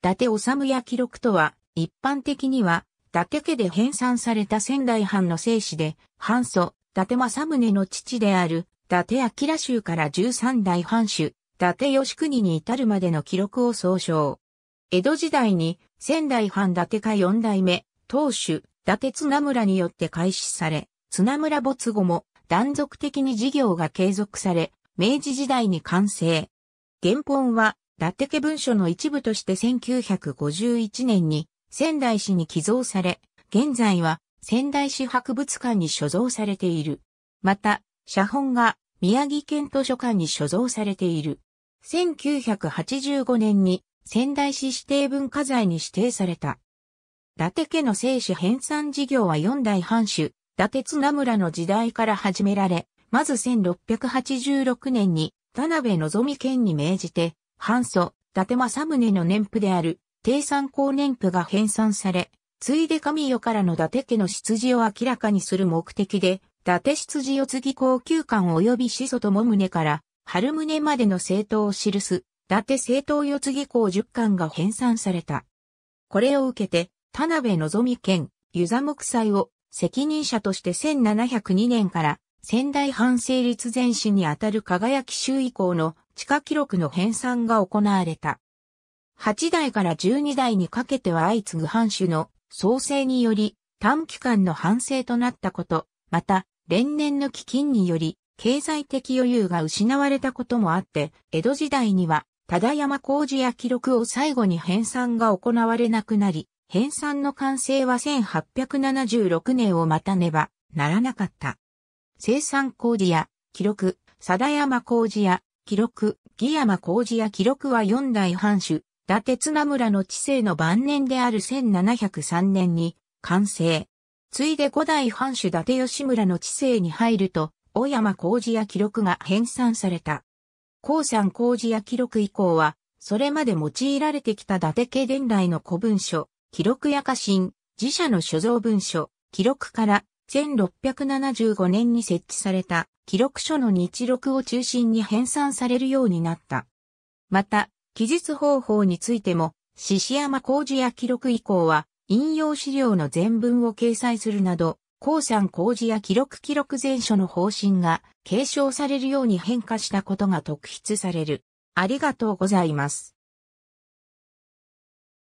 伊達治や記録とは、一般的には、伊達家で編纂された仙台藩の正史で、藩祖、伊達政宗の父である、伊達昭州から十三代藩主、伊達義国に至るまでの記録を総称。江戸時代に、仙台藩伊達家四代目、当主、伊達綱村によって開始され、綱村没後も断続的に事業が継続され、明治時代に完成。原本は伊達家文書の一部として1951年に仙台市に寄贈され、現在は仙台市博物館に所蔵されている。また、写本が宮城県図書館に所蔵されている。1985年に仙台市指定文化財に指定された。伊達家の聖書編纂事業は四代藩主、伊達綱村の時代から始められ、まず1686年に田辺望県に命じて、半祖、伊達政宗の年譜である、定産公年譜が編纂され、ついで神代からの伊達家の出自を明らかにする目的で、伊達出自を継ぎ高級官及び始祖とも宗から、春宗までの政党を記す、伊達政党世継ぎ公十巻が編纂された。これを受けて、田辺望県、湯座木祭を責任者として1702年から仙台藩成立前史にあたる輝き州以降の地下記録の編纂が行われた。8代から12代にかけては相次ぐ藩主の創生により短期間の反省となったこと、また、連年の基金により、経済的余裕が失われたこともあって、江戸時代には、ただ山工事や記録を最後に編纂が行われなくなり、編纂の完成は1876年を待たねばならなかった。生産工事や記録、貞山工事や記録、木山浩二や記録は四代藩主、伊達綱村の治世の晩年である1703年に完成。ついで五代藩主伊達吉村の治世に入ると、小山工事や記録が編纂された。高山工事や記録以降は、それまで用いられてきた伊達家伝来の古文書、記録や家臣、自社の所蔵文書、記録から1675年に設置された記録書の日録を中心に編纂されるようになった。また、記述方法についても、獅子山工事や記録以降は、引用資料の全文を掲載するなど、鉱山工事や記録記録全書の方針が継承されるように変化したことが特筆される。ありがとうございます。